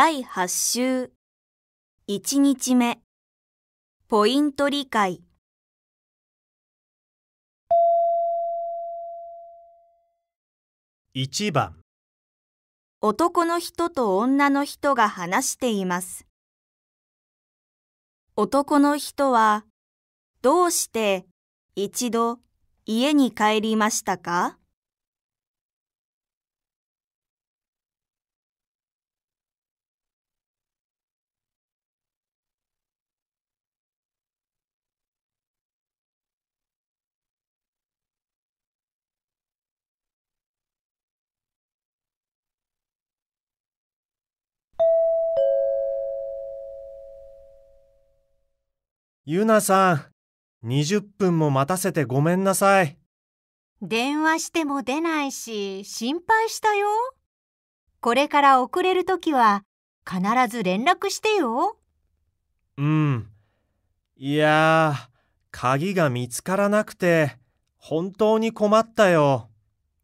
第8週1日目ポイント理解1番男の人と女の人が話しています男の人はどうして一度家に帰りましたかゆなさん、20分も待たせてごめんなさい。電話しても出ないし、心配したよ。これから遅れるときは、必ず連絡してよ。うん。いや鍵が見つからなくて、本当に困ったよ。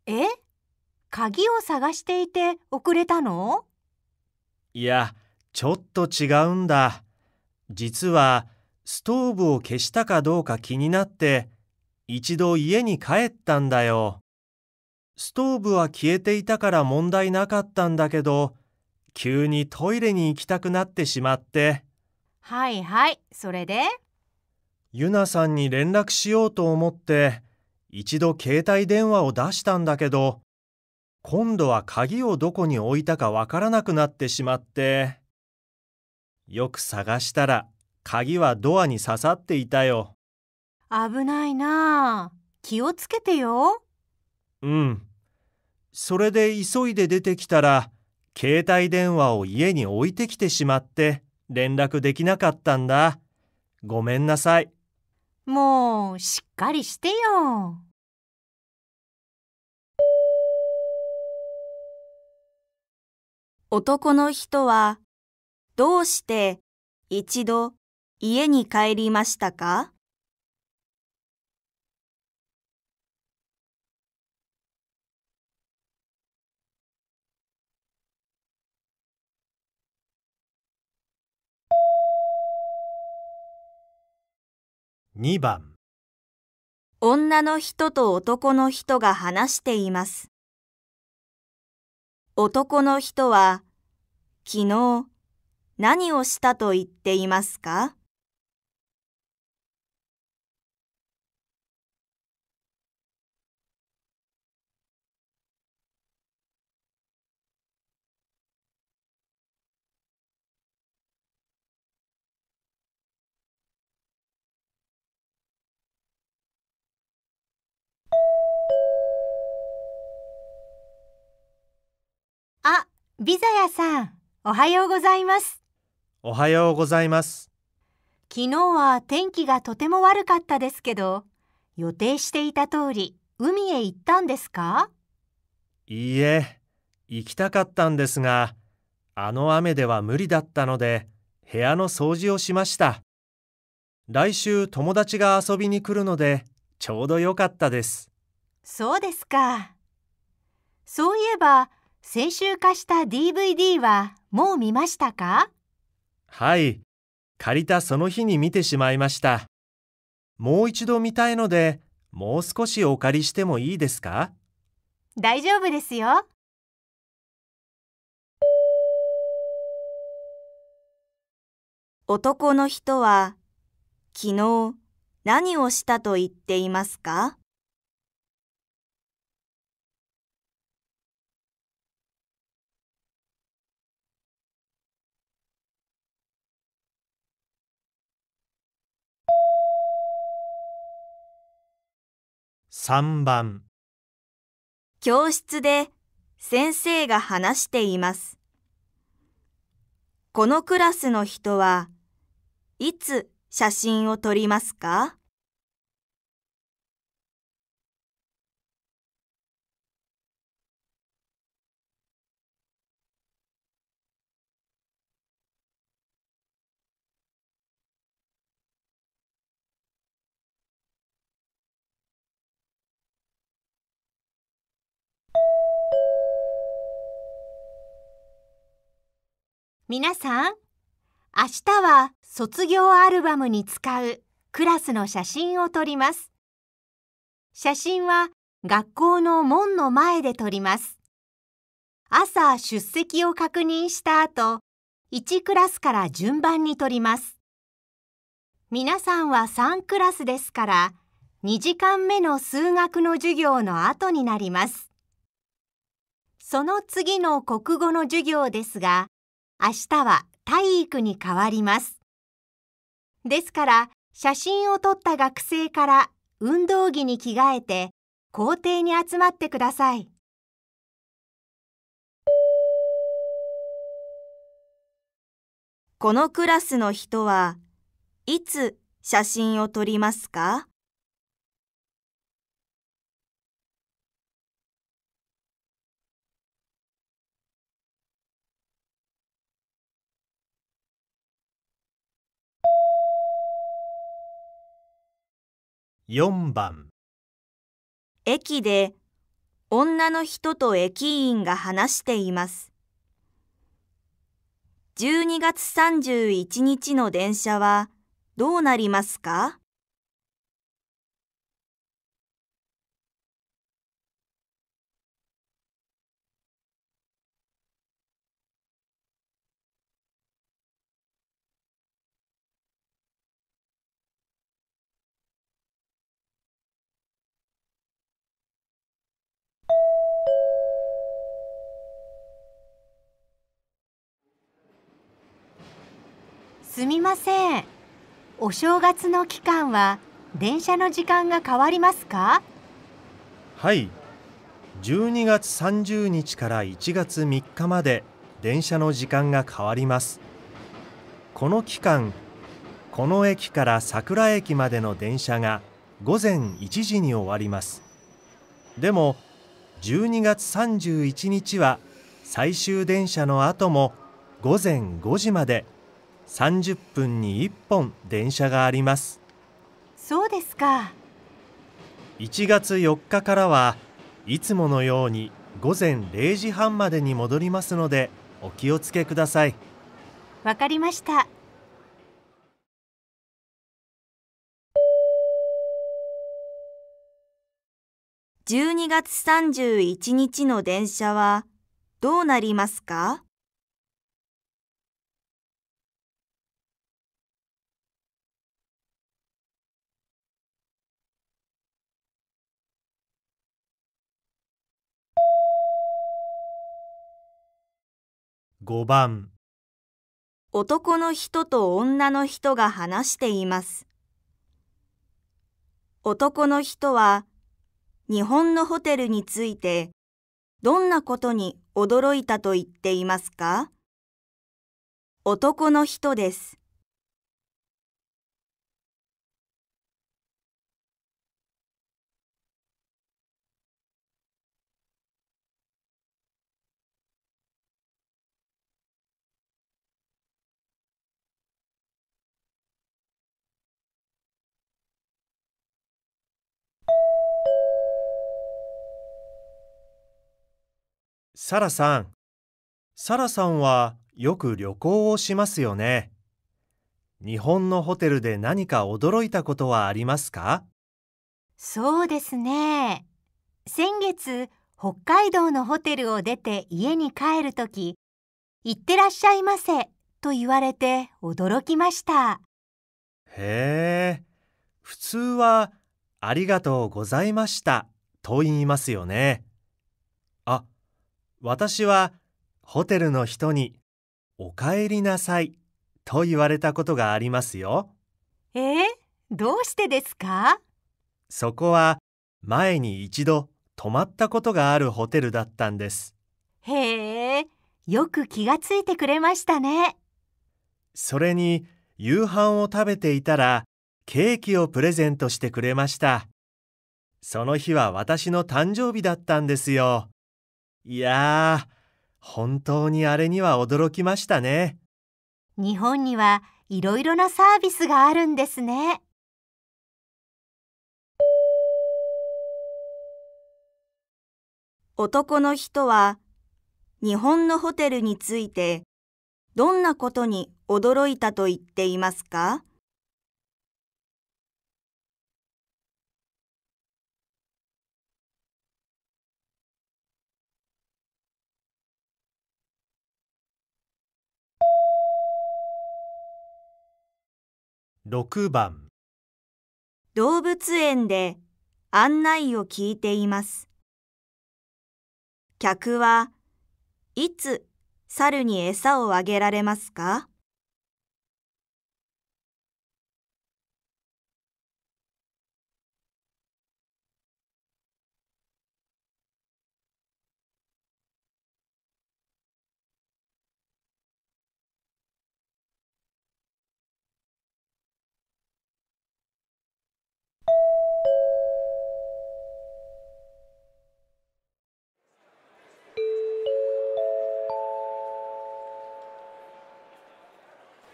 え鍵を探していて遅れたのいや、ちょっと違うんだ。実は、ストーブを消したかどうか気になって一度家に帰ったんだよ。ストーブは消えていたから問題なかったんだけど急にトイレに行きたくなってしまってはいはいそれでゆなさんに連絡しようと思って一度携帯電話を出したんだけど今度は鍵をどこに置いたかわからなくなってしまってよく探したら鍵はドアに刺さっていたよ。危ないなあ。気をつけてよ。うん。それで急いで出てきたら、携帯電話を家に置いてきてしまって連絡できなかったんだ。ごめんなさい。もうしっかりしてよ。男の人はどうして一度家に帰りましたか2番女の人と男の人が話しています。男の人は昨日何をしたと言っていますかビザヤさん、おはようございます。おはようございます。昨日は天気がとても悪かったですけど、予定していた通り海へ行ったんですかいいえ、行きたかったんですが、あの雨では無理だったので、部屋の掃除をしました。来週友達が遊びに来るので、ちょうど良かったです。そうですか。そういえば、先週貸した DVD はもう見ましたかはい、借りたその日に見てしまいました。もう一度見たいので、もう少しお借りしてもいいですか大丈夫ですよ。男の人は、昨日何をしたと言っていますか3番教室で先生が話しています。このクラスの人はいつ写真を撮りますか皆さん、明日は卒業アルバムに使うクラスの写真を撮ります。写真は学校の門の前で撮ります。朝出席を確認した後、1クラスから順番に撮ります。皆さんは3クラスですから、2時間目の数学の授業の後になります。その次の国語の授業ですが、明日は体育に変わります。ですから、写真を撮った学生から運動着に着替えて、校庭に集まってください。このクラスの人はいつ写真を撮りますか4番駅で女の人と駅員が話しています。12月31日の電車はどうなりますかすみませんお正月の期間は電車の時間が変わりますかはい12月30日から1月3日まで電車の時間が変わりますこの期間この駅から桜駅までの電車が午前1時に終わりますでも12月31日は最終電車の後も午前5時まで30分に1本電車がありますそうですか1月4日からはいつものように午前0時半までに戻りますのでお気をつけくださいわかりました12月31日の電車はどうなりますか5番男の人と女の人が話しています。男の人は日本のホテルについてどんなことに驚いたと言っていますか男の人です。サラさん、サラさんはよく旅行をしますよね。日本のホテルで何か驚いたことはありますかそうですね。先月、北海道のホテルを出て家に帰るとき、行ってらっしゃいませと言われて驚きました。へえ、普通はありがとうございましたと言いますよね。私はホテルの人におかえりなさいと言われたことがありますよ。えー、どうしてですかそこは前に一度泊まったことがあるホテルだったんです。へえ、よく気がついてくれましたね。それに夕飯を食べていたらケーキをプレゼントしてくれました。その日は私の誕生日だったんですよ。いや本当にあれには驚きましたね。日本にはいろいろなサービスがあるんですね。男の人は日本のホテルについてどんなことに驚いたと言っていますか6番動物園で案内を聞いています客はいつ猿に餌をあげられますか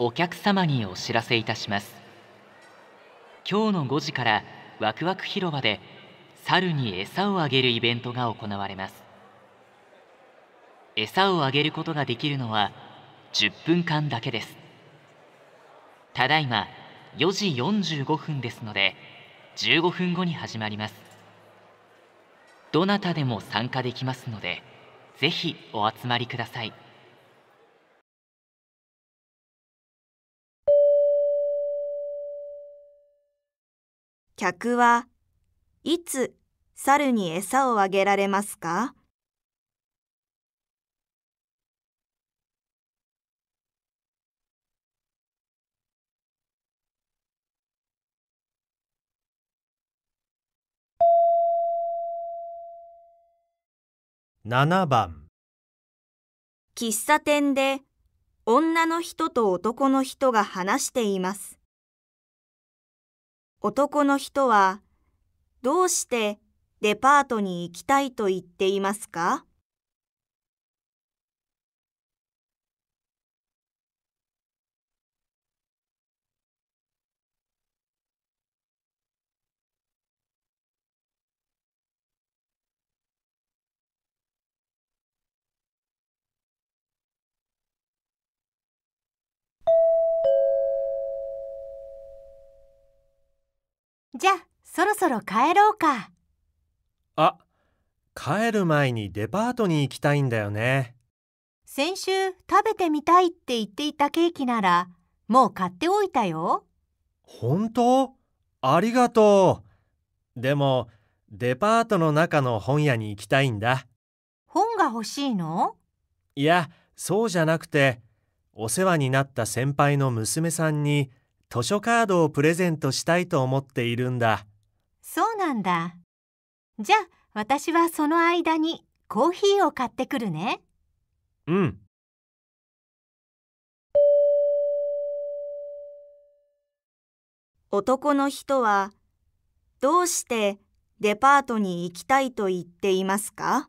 お客様にお知らせいたします今日の5時からワクワク広場で猿に餌をあげるイベントが行われます餌をあげることができるのは10分間だけですただいま4時45分ですので15分後に始まりますどなたでも参加できますのでぜひお集まりください。客はいつ猿に餌をあげられますか7番喫茶店で女の人と男の人が話しています。男の人はどうしてデパートに行きたいと言っていますかじゃそろそろ帰ろうかあ帰る前にデパートに行きたいんだよね先週食べてみたいって言っていたケーキならもう買っておいたよ本当ありがとうでもデパートの中の本屋に行きたいんだ本が欲しいのいやそうじゃなくてお世話になった先輩の娘さんに図書カードをプレゼントしたいと思っているんだそうなんだじゃあ私はその間にコーヒーを買ってくるねうん男の人はどうしてデパートに行きたいと言っていますか